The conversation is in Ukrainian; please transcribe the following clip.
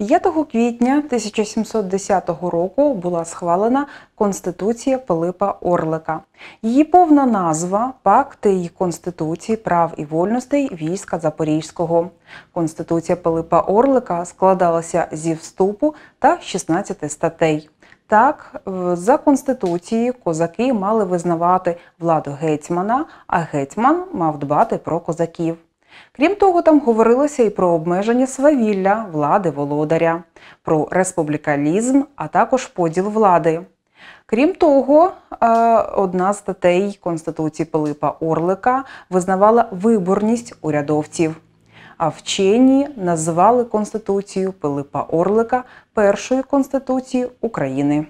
5 квітня 1710 року була схвалена Конституція Пилипа Орлика. Її повна назва Пакти й Конституції прав і вольностей війська Запорізького. Конституція Пилипа Орлика складалася зі вступу та 16 статей. Так, за конституцією козаки мали визнавати владу гетьмана, а гетьман мав дбати про козаків. Крім того, там говорилося і про обмеження свавілля влади володаря, про республікалізм, а також поділ влади. Крім того, е, одна з статей Конституції Пилипа Орлика визнавала виборність урядовців. А вчені назвали Конституцію Пилипа Орлика першою конституцією України.